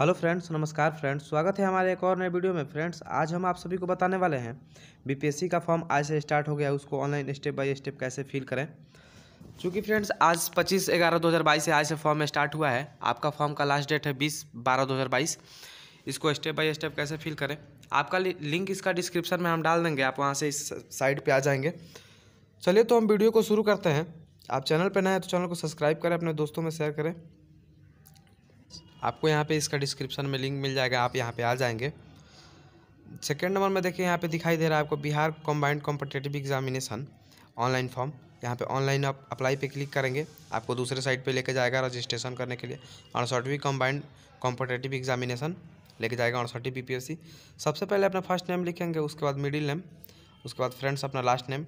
hello friends नमस्कार friends स्वागत है हमारे एक और नए वीडियो में फ्रेंड्स आज हम आप सभी को बताने वाले हैं बीपीएससी का फॉर्म आज से स्टार्ट हो गया उसको ऑनलाइन स्टेप बाय स्टेप कैसे फिल करें चूँकि फ्रेंड्स आज पच्चीस ग्यारह दो हज़ार बाईस से आज से फॉर्म स्टार्ट हुआ है आपका फॉर्म का लास्ट डेट है बीस बारह दो हज़ार बाईस इसको स्टेप बाई स्टेप कैसे फिल करें आपका लिंक इसका डिस्क्रिप्शन में हम डाल देंगे आप वहाँ से इस साइड पर आ जाएंगे चलिए तो हम वीडियो को शुरू करते हैं आप चैनल पर नए हैं तो चैनल को सब्सक्राइब करें अपने दोस्तों में शेयर करें आपको यहाँ पे इसका डिस्क्रिप्शन में लिंक मिल जाएगा आप यहाँ पे आ जाएंगे सेकेंड नंबर में देखिए यहाँ पे दिखाई दे रहा है आपको Bihar combined competitive examination online form यहाँ पे ऑनलाइन आप अप्लाई पे क्लिक करेंगे आपको दूसरे साइट पे लेके जाएगा रजिस्ट्रेशन करने के लिए अड़सठवीं कम्बाइंड कॉम्पिटेटिव एग्जामिनेशन लेके जाएगा अड़सठी बी सबसे पहले अपना फर्स्ट नेम लिखेंगे उसके बाद मिडिल नेम उसके बाद फ्रेंड्स अपना लास्ट नेम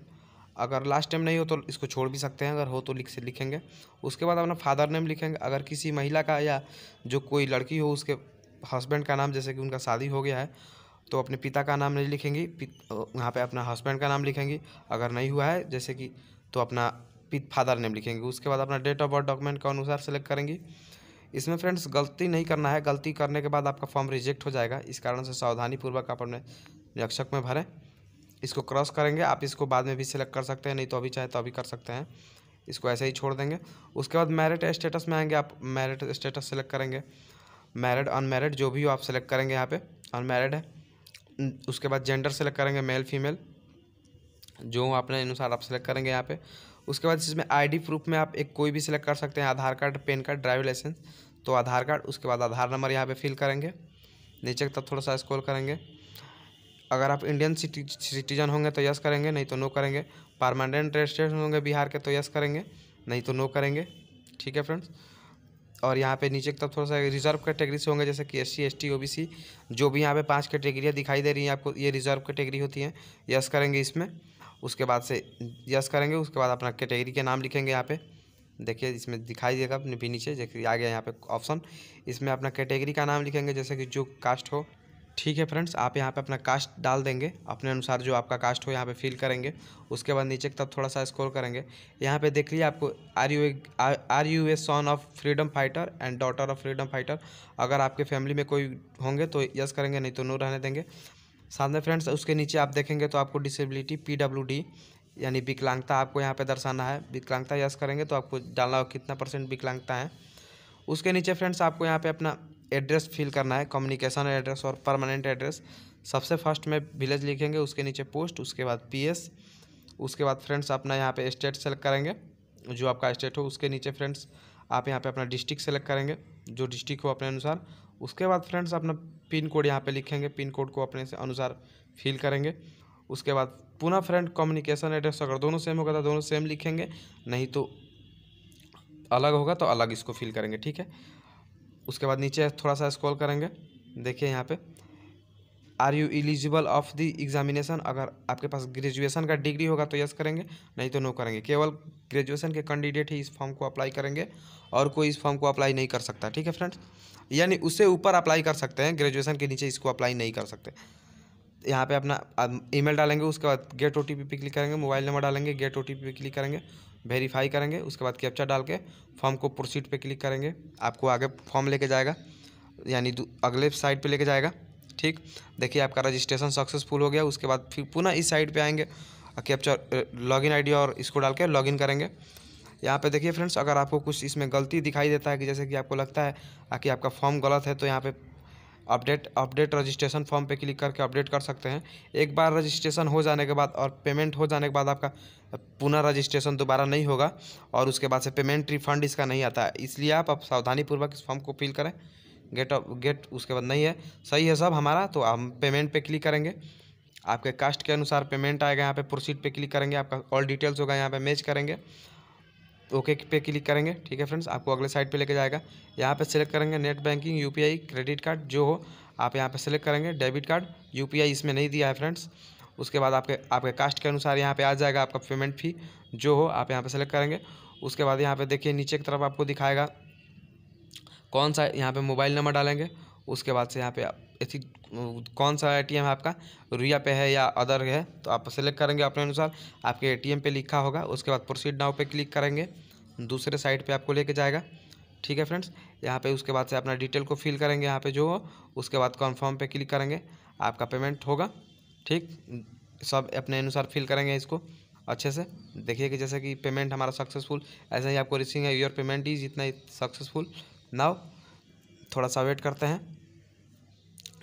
अगर लास्ट टाइम नहीं हो तो इसको छोड़ भी सकते हैं अगर हो तो लिख से लिखेंगे उसके बाद अपना फादर नेम लिखेंगे अगर किसी महिला का या जो कोई लड़की हो उसके हस्बैंड का नाम जैसे कि उनका शादी हो गया है तो अपने पिता का नाम नहीं लिखेंगी वहाँ पे अपना हस्बैंड का नाम लिखेंगी अगर नहीं हुआ है जैसे कि तो अपना फादर नेम लिखेंगे उसके बाद अपना डेट ऑफ बर्थ डॉक्यूमेंट के अनुसार सेलेक्ट करेंगी इसमें फ्रेंड्स गलती नहीं करना है गलती करने के बाद आपका फॉर्म रिजेक्ट हो जाएगा इस कारण से सावधानीपूर्वक आप अपने निरीक्षक में भरें इसको क्रॉस करेंगे आप इसको बाद में भी सिलेक्ट कर सकते हैं नहीं तो अभी चाहे तो अभी कर सकते हैं इसको ऐसे ही छोड़ देंगे उसके बाद मैरिड स्टेटस में आएंगे आप मैरिड स्टेटस सेलेक्ट करेंगे मैरिड अनमेरिड जो भी हो आप सेलेक्ट करेंगे यहाँ पे अनमेरिड है उसके बाद जेंडर सेलेक्ट करेंगे मेल फीमेल जो आपने अनुसार आप सेलेक्ट करेंगे यहाँ पे उसके बाद इसमें आईडी प्रूफ में आप एक कोई भी सिलेक्ट कर सकते हैं Aadhaar card PAN card driving licence तो आधार कार्ड उसके बाद आधार नंबर यहाँ पर फिल करेंगे नीचे तक थोड़ा सा स्कॉल करेंगे अगर आप इंडियन सिटीजन होंगे तो यस करेंगे नहीं तो नो करेंगे परमानेंट रेजिडेंट होंगे बिहार के तो यस करेंगे नहीं तो नो करेंगे ठीक है फ्रेंड्स और यहाँ पे नीचे तब थोड़ा सा रिजर्व कैटेगरी से होंगे जैसे कि S C S T O B C जो भी यहाँ पे पांच कैटेगरियाँ दिखाई दे रही हैं आपको ये रिजर्व कैटेगरी होती हैं यस करेंगे इसमें उसके बाद से यस करेंगे उसके बाद अपना कैटेगरी के नाम लिखेंगे यहाँ पे देखिए इसमें दिखाई देगा अपने भी नीचे जैसे आ गया यहाँ पे ऑप्शन इसमें अपना कैटेगरी का नाम लिखेंगे जैसे कि जो कास्ट हो ठीक है फ्रेंड्स आप यहाँ पे अपना कास्ट डाल देंगे अपने अनुसार जो आपका कास्ट हो यहाँ पे फिल करेंगे उसके बाद नीचे तब थोड़ा सा स्क्रॉल करेंगे यहाँ पे देख लीजिए आपको are you a are you a son of freedom fighter and daughter of freedom fighter अगर आपके फैमिली में कोई होंगे तो यस करेंगे नहीं तो नो रहने देंगे साथ में फ्रेंड्स उसके नीचे आप देखेंगे तो आपको डिसेबिलिटी पी डब्ल्यू डी यानी विकलांगता आपको यहाँ पे दर्शाना है विकलांगता यस करेंगे तो आपको डालना कितना परसेंट विकलांगता है उसके नीचे फ्रेंड्स आपको यहाँ पे अपना एड्रेस फिल करना है कम्युनिकेशन एड्रेस और परमानेंट एड्रेस सबसे फर्स्ट में विलेज लिखेंगे उसके नीचे पोस्ट उसके बाद पीएस उसके बाद फ्रेंड्स अपना यहाँ पे स्टेट सेलेक्ट करेंगे जो आपका स्टेट हो उसके नीचे फ्रेंड्स आप यहाँ पे अपना डिस्ट्रिक्ट सेलेक्ट करेंगे जो डिस्ट्रिक्ट हो अपने अनुसार उसके बाद फ्रेंड्स अपना पिन कोड यहाँ पे लिखेंगे पिन कोड को अपने से अनुसार फिल करेंगे उसके बाद पुनः फ्रेंड कम्युनिकेशन एड्रेस अगर दोनों सेम होगा तो दोनों सेम लिखेंगे नहीं तो अलग होगा तो अलग इसको फिल करेंगे ठीक है उसके बाद नीचे थोड़ा सा स्क्रॉल करेंगे देखिए यहाँ पे are you eligible of the examination अगर आपके पास ग्रेजुएशन का डिग्री होगा तो यस करेंगे नहीं तो नो करेंगे केवल ग्रेजुएशन के कैंडिडेट ही इस फॉर्म को अप्लाई करेंगे और कोई इस फॉर्म को अप्लाई नहीं कर सकता ठीक है फ्रेंड्स यानी उससे ऊपर अप्लाई कर सकते हैं ग्रेजुएशन के नीचे इसको अप्लाई नहीं कर सकते यहाँ पे अपना ईमेल डालेंगे उसके बाद गेट ओ पे क्लिक करेंगे मोबाइल नंबर डालेंगे गेट ओ पे क्लिक करेंगे वेरीफाई करेंगे उसके बाद कैप्चा डाल के फॉर्म को प्रोसीड पे क्लिक करेंगे आपको आगे फॉर्म लेके जाएगा यानी अगले साइड पे लेके जाएगा ठीक देखिए आपका रजिस्ट्रेशन सक्सेसफुल हो गया उसके बाद फिर पुनः इस साइड पे आएंगे कैप्चा लॉगिन आईडी और इसको डाल के लॉगिन करेंगे यहाँ पे देखिए फ्रेंड्स अगर आपको कुछ इसमें गलती दिखाई देता है कि जैसे कि आपको लगता है कि आपका फॉर्म गलत है तो यहाँ पर अपडेट अपडेट रजिस्ट्रेशन फॉर्म पे क्लिक करके अपडेट कर सकते हैं एक बार रजिस्ट्रेशन हो जाने के बाद और पेमेंट हो जाने के बाद आपका पुनः रजिस्ट्रेशन दोबारा नहीं होगा और उसके बाद से पेमेंट रिफंड इसका नहीं आता है इसलिए आप अब सावधानीपूर्वक इस फॉर्म को फिल करें गेट गेट उसके बाद नहीं है सही है सब हमारा तो हम पेमेंट पे क्लिक करेंगे आपके कास्ट के अनुसार पेमेंट आएगा यहाँ पे प्रोसीड पे क्लिक करेंगे आपका ऑल डिटेल्स होगा यहाँ पे मैच करेंगे ओके पे क्लिक करेंगे ठीक है फ्रेंड्स आपको अगले साइड पे लेके जाएगा यहाँ पे सिलेक्ट करेंगे net banking UPI credit card जो हो आप यहाँ पे सिलेक्ट करेंगे डेबिट कार्ड यूपीआई इसमें नहीं दिया है फ्रेंड्स उसके बाद आपके आपके कास्ट के अनुसार यहाँ पे आ जाएगा आपका पेमेंट फी जो हो आप यहाँ पर सेलेक्ट करेंगे उसके बाद यहाँ पर देखिए नीचे की तरफ आपको दिखाएगा कौन सा यहाँ पर मोबाइल नंबर डालेंगे उसके बाद से यहाँ पे कौन सा एटीएम है आपका रुया पे है या अदर है तो आप सेलेक्ट करेंगे अपने अनुसार आपके एटीएम पे लिखा होगा उसके बाद प्रोसीड नाव पे क्लिक करेंगे दूसरे साइड पे आपको लेके जाएगा ठीक है फ्रेंड्स यहाँ पे उसके बाद से अपना डिटेल को फिल करेंगे यहाँ पर जो हो उसके बाद कन्फर्म पे क्लिक करेंगे आपका पेमेंट होगा ठीक सब अपने अनुसार फिल करेंगे इसको अच्छे से देखिए कि जैसे कि पेमेंट हमारा सक्सेसफुल ऐसे ही आपको रिसिंग है योर पेमेंट इज इतना सक्सेसफुल नाव थोड़ा सा वेट करते हैं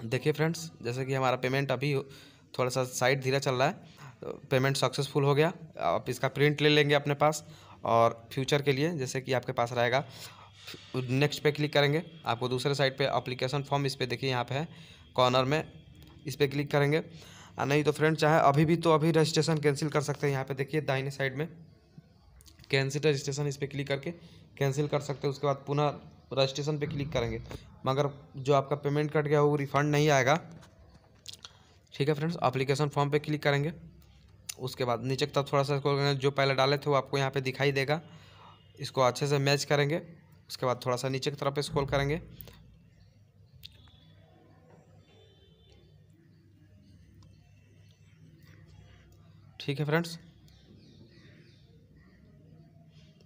देखिए फ्रेंड्स जैसे कि हमारा पेमेंट अभी थोड़ा सा साइड धीरे चल रहा है तो पेमेंट सक्सेसफुल हो गया आप इसका प्रिंट ले लेंगे अपने पास और फ्यूचर के लिए जैसे कि आपके पास रहेगा नेक्स्ट पे क्लिक करेंगे आपको दूसरे साइड पे अप्लीकेशन फॉर्म इस पर देखिए यहाँ पे है कॉर्नर में इस पर क्लिक करेंगे नहीं तो फ्रेंड चाहे अभी भी तो अभी रजिस्ट्रेशन कैंसिल कर सकते हैं यहाँ पे देखिए दाहिने साइड में कैंसिल रजिस्ट्रेशन इस पर क्लिक करके कैंसिल कर सकते हैं उसके बाद पुनः रजिस्ट्रेशन पे क्लिक करेंगे मगर जो आपका पेमेंट कट गया वो रिफ़ंड नहीं आएगा ठीक है फ्रेंड्स अप्लीकेशन फॉर्म पे क्लिक करेंगे उसके बाद नीचे तक थोड़ा सा स्क्रॉल करेंगे जो पहले डाले थे वो आपको यहाँ पे दिखाई देगा इसको अच्छे से मैच करेंगे उसके बाद थोड़ा सा नीचे की तरफ स्क्रॉल करेंगे ठीक है फ्रेंड्स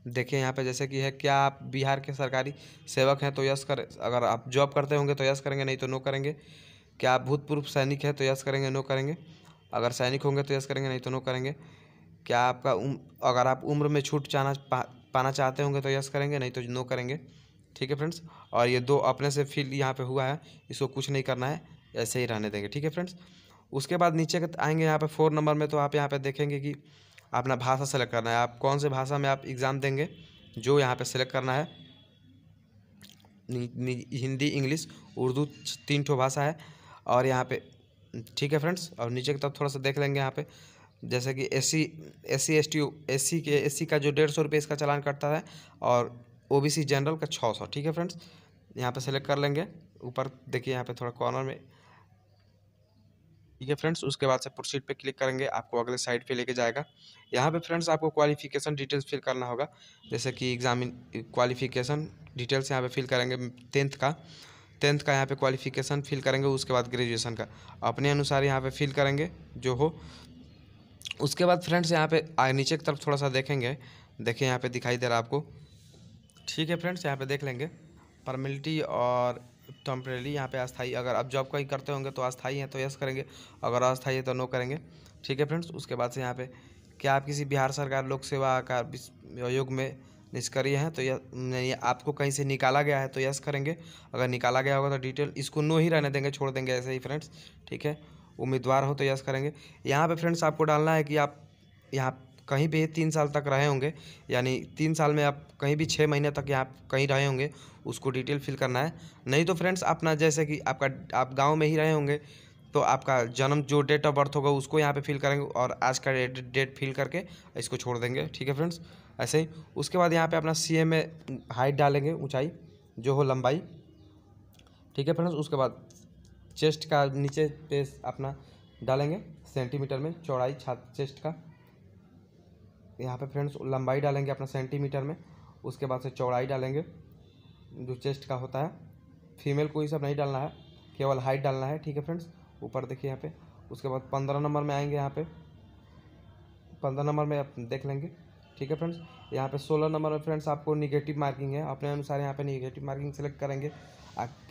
देखिए यहाँ पे जैसे कि है क्या आप बिहार के सरकारी सेवक हैं तो यस कर अगर आप जॉब करते होंगे तो यस करेंगे नहीं तो नो करेंगे क्या आप भूतपूर्व सैनिक हैं तो यस करेंगे नो करेंगे अगर सैनिक होंगे तो यस करेंगे नहीं तो नो करेंगे क्या आपका उम्र अगर आप उम्र में छूट चाहना पा, पाना चाहते होंगे तो यस करेंगे नहीं तो नो करेंगे ठीक है फ्रेंड्स और ये दो अपने से फील यहाँ पर हुआ है इसको कुछ नहीं करना है ऐसे ही रहने देंगे ठीक है फ्रेंड्स उसके बाद नीचे आएंगे यहाँ पर फोर नंबर में तो आप यहाँ पर देखेंगे कि अपना भाषा सेलेक्ट करना है आप कौन से भाषा में आप एग्ज़ाम देंगे जो यहाँ पे सेलेक्ट करना है हिंदी इंग्लिश उर्दू तीन ठो भाषा है और यहाँ पे ठीक है फ्रेंड्स और नीचे की तरफ थोड़ा सा देख लेंगे यहाँ पे जैसे कि S C S C S T S C के एस सी का जो डेढ़ सौ रुपये इसका चलान कटता है और ओ बी सी जनरल का छः सौ ठीक है फ्रेंड्स यहाँ पर सेलेक्ट कर लेंगे ऊपर देखिए यहाँ पर थोड़ा कॉर्नर में ठीक है फ्रेंड्स उसके बाद से प्रोसीड पे क्लिक करेंगे आपको अगले साइड पे लेके जाएगा यहाँ पे फ्रेंड्स आपको क्वालिफिकेशन डिटेल्स फिल करना होगा जैसे कि एग्जामिन क्वालिफिकेशन डिटेल्स यहाँ पे फिल करेंगे टेंथ का टेंथ का यहाँ पे क्वालिफिकेशन फिल करेंगे उसके बाद ग्रेजुएशन का अपने अनुसार यहाँ पर फिल करेंगे जो हो उसके बाद फ्रेंड्स यहाँ पे नीचे की तरफ थोड़ा सा देखेंगे देखें यहाँ पे दिखाई दे रहा आपको ठीक है फ्रेंड्स यहाँ पे देख लेंगे परमिलिटी और टम्परेली तो यहाँ पे अस्थाई अगर आप जॉब कहीं करते होंगे तो अस्थाई है तो यस करेंगे अगर अस्थाई है तो नो करेंगे ठीक है फ्रेंड्स उसके बाद से यहाँ पे क्या आप किसी बिहार सरकार लोक सेवा का आयोग में निष्क्रिय हैं तो यह आपको कहीं से निकाला गया है तो यस करेंगे अगर निकाला गया होगा तो डिटेल इसको नो ही रहने देंगे छोड़ देंगे ऐसे ही फ्रेंड्स ठीक है उम्मीदवार हो तो यस करेंगे यहाँ पर फ्रेंड्स आपको डालना है कि आप यहाँ कहीं भी तीन साल तक रहे होंगे यानी तीन साल में आप कहीं भी छः महीने तक यहाँ कहीं रहे होंगे उसको डिटेल फिल करना है नहीं तो फ्रेंड्स अपना जैसे कि आपका आप गाँव में ही रहे होंगे तो आपका जन्म जो डेट ऑफ बर्थ होगा उसको यहाँ पे फिल करेंगे और आज का डेट डेट फिल करके इसको छोड़ देंगे ठीक है फ्रेंड्स ऐसे ही उसके बाद यहाँ पे अपना सी एम में हाइट डालेंगे ऊंचाई जो हो लंबाई ठीक है फ्रेंड्स उसके बाद चेस्ट का नीचे पे अपना डालेंगे सेंटीमीटर में चौड़ाई छात चेस्ट का यहाँ पे फ्रेंड्स लंबाई डालेंगे अपना सेंटीमीटर में उसके बाद से चौड़ाई डालेंगे जो चेस्ट का होता है फीमेल को ये सब नहीं डालना है केवल हाइट डालना है ठीक है फ्रेंड्स ऊपर देखिए यहाँ पे उसके बाद पंद्रह नंबर में आएंगे यहाँ पे पंद्रह नंबर में आप देख लेंगे ठीक है फ्रेंड्स यहाँ पे सोलह नंबर में फ्रेंड्स आपको निगेटिव मार्किंग है अपने अनुसार यहाँ पे निगेटिव मार्किंग सेलेक्ट करेंगे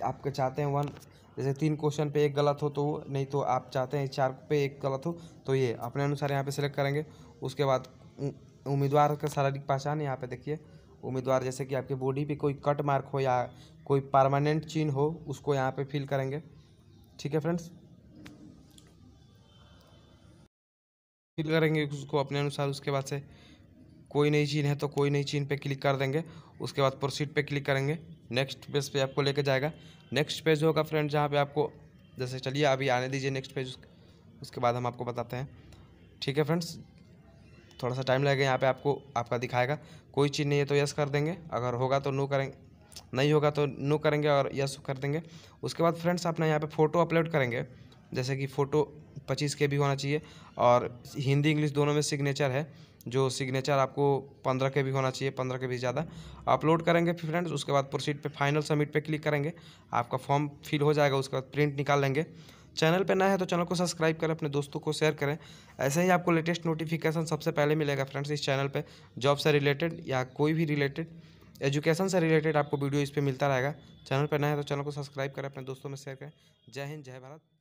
आपके चाहते हैं वन जैसे तीन क्वेश्चन पे एक गलत हो तो नहीं तो आप चाहते हैं चार पे एक गलत हो तो ये अपने अनुसार यहाँ पे सेलेक्ट करेंगे उसके बाद उम्मीदवार का शारीरिक पहचान यहाँ पे देखिए उम्मीदवार जैसे कि आपके बॉडी पे कोई कट मार्क हो या कोई परमानेंट चिन्ह हो उसको यहाँ पे फिल करेंगे ठीक है फ्रेंड्स फिल करेंगे उसको अपने अनुसार उसके बाद से कोई नई चीन है तो कोई नई चीन पे क्लिक कर देंगे उसके बाद प्रोसीड पे क्लिक करेंगे नेक्स्ट पेज पे आपको लेके जाएगा नेक्स्ट पेज होगा फ्रेंड जहाँ पे आपको जैसे चलिए अभी आने दीजिए नेक्स्ट पेज उसके बाद हम आपको बताते हैं ठीक है फ्रेंड्स थोड़ा सा टाइम लगेगा यहाँ पे आपको आपका दिखाएगा कोई चीज़ नहीं है तो यस कर देंगे अगर होगा तो नो करेंगे नहीं होगा तो नो करेंगे और यस कर देंगे उसके बाद फ्रेंड्स अपना यहाँ पर फ़ोटो अपलोड करेंगे जैसे कि फ़ोटो पच्चीस के भी होना चाहिए और हिंदी इंग्लिश दोनों में सिग्नेचर है जो सिग्नेचर आपको पंद्रह के भी होना चाहिए पंद्रह के भी ज़्यादा अपलोड करेंगे फिर फ्रेंड्स उसके बाद प्रोसीड पे फाइनल सबमिट पे क्लिक करेंगे आपका फॉर्म फिल हो जाएगा उसके बाद प्रिंट निकाल लेंगे चैनल पर नए हैं तो चैनल को सब्सक्राइब करें अपने दोस्तों को शेयर करें ऐसे ही आपको लेटेस्ट नोटिफिकेशन सबसे पहले मिलेगा फ्रेंड्स इस चैनल पर जॉब से रिलेटेड या कोई भी रिलेटेड एजुकेशन से रिलेटेड आपको वीडियो इस पर मिलता रहेगा चैनल पर नए हैं तो चैनल को सब्सक्राइब करें अपने दोस्तों में शेयर करें जय हिंद जय भारत